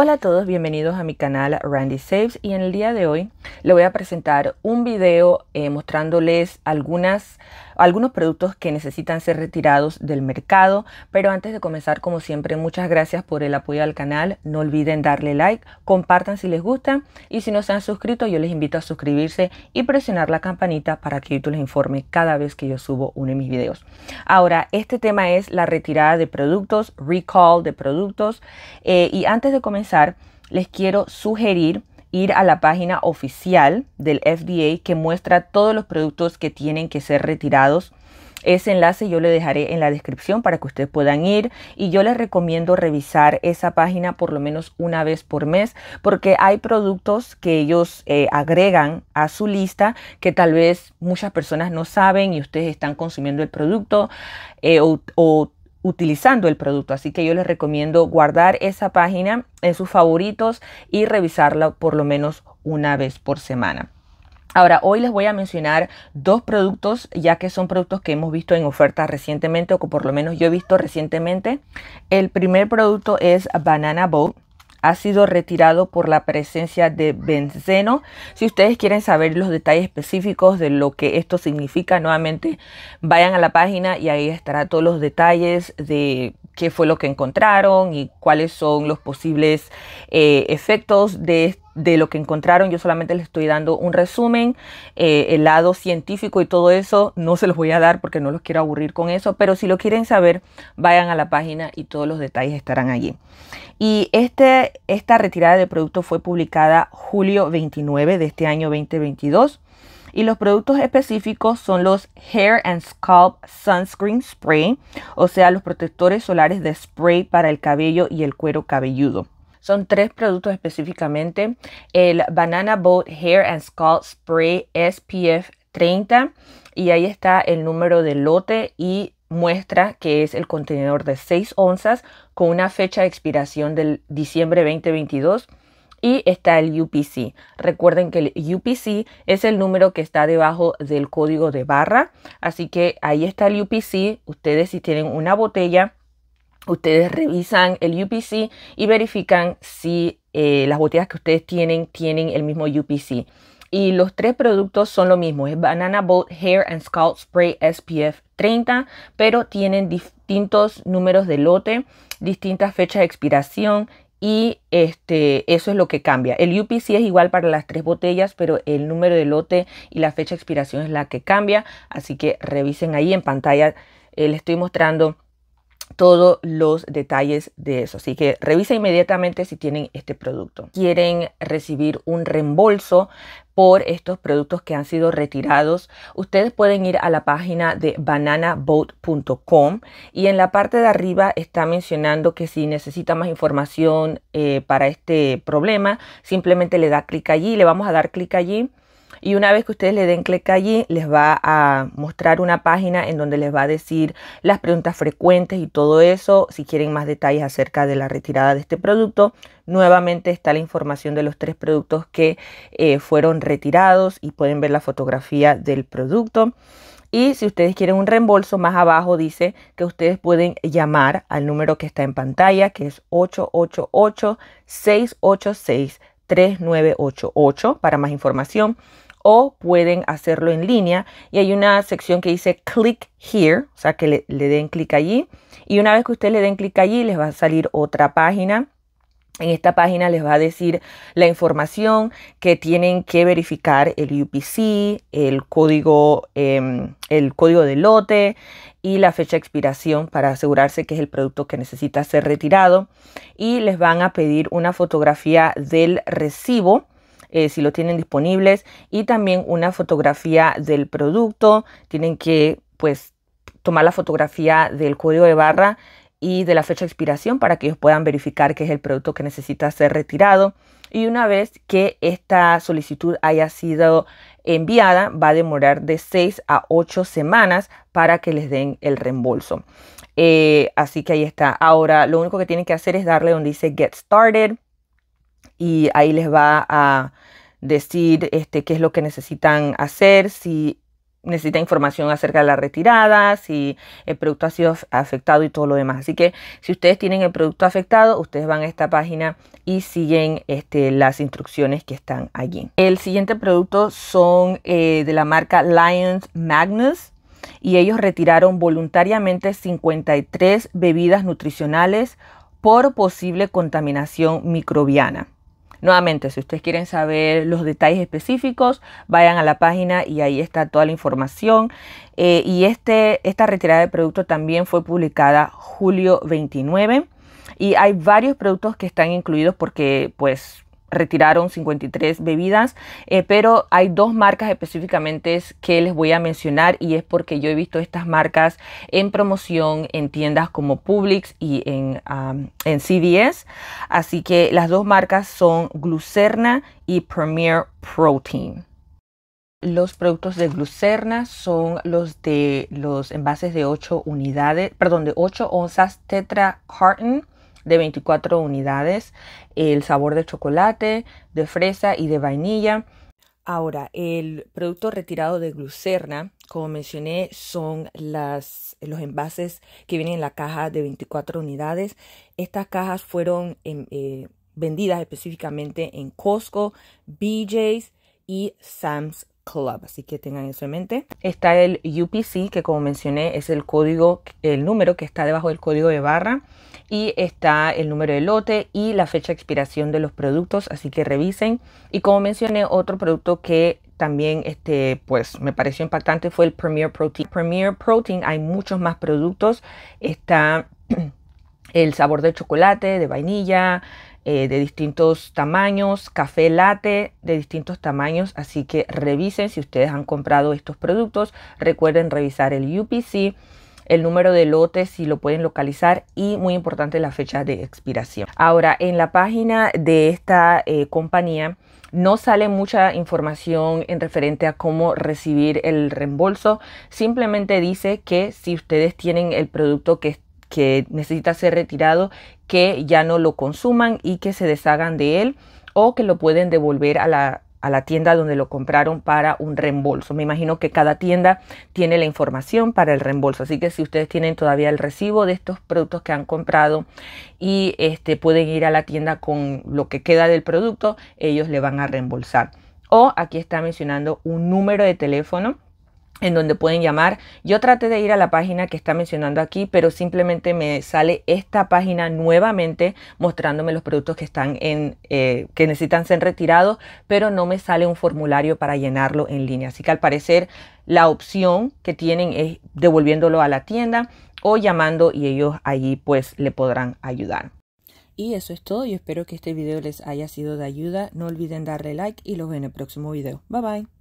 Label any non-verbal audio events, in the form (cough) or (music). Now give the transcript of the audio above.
Hola a todos, bienvenidos a mi canal Randy Saves y en el día de hoy le voy a presentar un video eh, mostrándoles algunas, algunos productos que necesitan ser retirados del mercado. Pero antes de comenzar, como siempre, muchas gracias por el apoyo al canal. No olviden darle like, compartan si les gusta y si no se han suscrito, yo les invito a suscribirse y presionar la campanita para que YouTube les informe cada vez que yo subo uno de mis videos. Ahora, este tema es la retirada de productos, recall de productos eh, y antes de comenzar, les quiero sugerir ir a la página oficial del FDA que muestra todos los productos que tienen que ser retirados. Ese enlace yo le dejaré en la descripción para que ustedes puedan ir y yo les recomiendo revisar esa página por lo menos una vez por mes porque hay productos que ellos eh, agregan a su lista que tal vez muchas personas no saben y ustedes están consumiendo el producto eh, o utilizando el producto. Así que yo les recomiendo guardar esa página en sus favoritos y revisarla por lo menos una vez por semana. Ahora, hoy les voy a mencionar dos productos, ya que son productos que hemos visto en oferta recientemente, o que por lo menos yo he visto recientemente. El primer producto es Banana Boat ha sido retirado por la presencia de benceno. Si ustedes quieren saber los detalles específicos de lo que esto significa, nuevamente vayan a la página y ahí estará todos los detalles de qué fue lo que encontraron y cuáles son los posibles eh, efectos de este de lo que encontraron. Yo solamente les estoy dando un resumen, eh, el lado científico y todo eso no se los voy a dar porque no los quiero aburrir con eso, pero si lo quieren saber, vayan a la página y todos los detalles estarán allí. Y este, esta retirada de productos fue publicada julio 29 de este año 2022. Y los productos específicos son los Hair and Scalp Sunscreen Spray, o sea, los protectores solares de spray para el cabello y el cuero cabelludo. Son tres productos específicamente. El Banana Boat Hair and Scalp Spray SPF 30 y ahí está el número de lote y muestra que es el contenedor de 6 onzas con una fecha de expiración del diciembre 2022 y está el UPC. Recuerden que el UPC es el número que está debajo del código de barra, así que ahí está el UPC. Ustedes si tienen una botella ustedes revisan el UPC y verifican si eh, las botellas que ustedes tienen tienen el mismo UPC. Y los tres productos son lo mismo, es Banana Boat Hair and Scalp Spray SPF 30, pero tienen distintos números de lote, distintas fechas de expiración y este, eso es lo que cambia. El UPC es igual para las tres botellas, pero el número de lote y la fecha de expiración es la que cambia, así que revisen ahí en pantalla, eh, les estoy mostrando todos los detalles de eso. Así que revisa inmediatamente si tienen este producto. Quieren recibir un reembolso por estos productos que han sido retirados, ustedes pueden ir a la página de bananaboat.com y en la parte de arriba está mencionando que si necesita más información eh, para este problema, simplemente le da clic allí, le vamos a dar clic allí y una vez que ustedes le den clic allí, les va a mostrar una página en donde les va a decir las preguntas frecuentes y todo eso. Si quieren más detalles acerca de la retirada de este producto, nuevamente está la información de los tres productos que eh, fueron retirados y pueden ver la fotografía del producto. Y si ustedes quieren un reembolso, más abajo dice que ustedes pueden llamar al número que está en pantalla, que es 888-686-3988 para más información o pueden hacerlo en línea. Y hay una sección que dice click here, o sea que le, den clic allí. Y una vez que ustedes le den clic allí, les va a salir otra página. En esta página les va a decir la información que tienen que verificar el UPC, el código, em, el código de lote y la fecha de expiración para asegurarse que es el producto que necesita ser retirado. Y les van a pedir una fotografía del recibo eh, si lo tienen disponibles, y también una fotografía del producto. Tienen que pues tomar la fotografía del código de barra y de la fecha de expiración para que ellos puedan verificar que es el producto que necesita ser retirado. Y una vez que esta solicitud haya sido enviada, va a demorar de 6 a 8 semanas para que les den el reembolso. Eh, así que ahí está. Ahora, lo único que tienen que hacer es darle donde dice Get Started y ahí les va a decir este, qué es lo que necesitan hacer, si necesita información acerca de la retirada, si el producto ha sido afectado y todo lo demás. Así que si ustedes tienen el producto afectado, ustedes van a esta página y siguen este, las instrucciones que están allí. El siguiente producto son eh, de la marca Lions Magnus y ellos retiraron voluntariamente 53 bebidas nutricionales por posible contaminación microbiana. Nuevamente, si ustedes quieren saber los detalles específicos, vayan a la página y ahí está toda la información. Eh, y este, esta retirada de producto también fue publicada julio 29 y hay varios productos que están incluidos porque pues retiraron 53 bebidas, eh, pero hay dos marcas específicamente que les voy a mencionar y es porque yo he visto estas marcas en promoción en tiendas como Publix y en, CVS. Así que las dos marcas son Glucerna y Premier Protein. Los productos de Glucerna son los de los envases de 8 unidades, perdón, de 8 onzas Tetra Carton de 24 unidades, el sabor de chocolate, de fresa y de vainilla. Ahora, el producto retirado de glucerna, como mencioné, son las, los envases que vienen en la caja de 24 unidades. Estas cajas fueron em, eh, vendidas específicamente en Costco, BJ's y Sam's así que tengan eso en mente. Está el UPC, que como mencioné es el código, el número que está debajo del código de barra y está el número de lote y la fecha de expiración de los productos, así que revisen. Y como mencioné, otro producto que también este pues me pareció impactante fue el Premier Protein. Premier Protein hay muchos más productos, está (clears throat) el sabor de chocolate, de vainilla, eh, de distintos tamaños, café latte de distintos tamaños, así que revisen si ustedes han comprado estos productos, recuerden revisar el UPC, el número de lotes si lo pueden localizar y muy importante la fecha de expiración. Ahora, en la página de esta eh, compañía no sale mucha información en referente a cómo recibir el reembolso, simplemente dice que si ustedes tienen el producto que está que necesita ser retirado, que ya no lo consuman y que se deshagan de él o que lo pueden devolver a la, a la tienda donde lo compraron para un reembolso. Me imagino que cada tienda tiene la información para el reembolso, así que si ustedes tienen todavía el recibo de estos productos que han comprado y este, pueden ir a la tienda con lo que queda del producto, ellos le van a reembolsar. O aquí está mencionando un número de teléfono en donde pueden llamar. Yo traté de ir a la página que está mencionando aquí, pero simplemente me sale esta página nuevamente mostrándome los productos que están en eh, que necesitan ser retirados, pero no me sale un formulario para llenarlo en línea. Así que al parecer la opción que tienen es devolviéndolo a la tienda o llamando y ellos allí pues le podrán ayudar. Y eso es todo, yo espero que este video les haya sido de ayuda. No olviden darle like y los veo en el próximo video. Bye bye.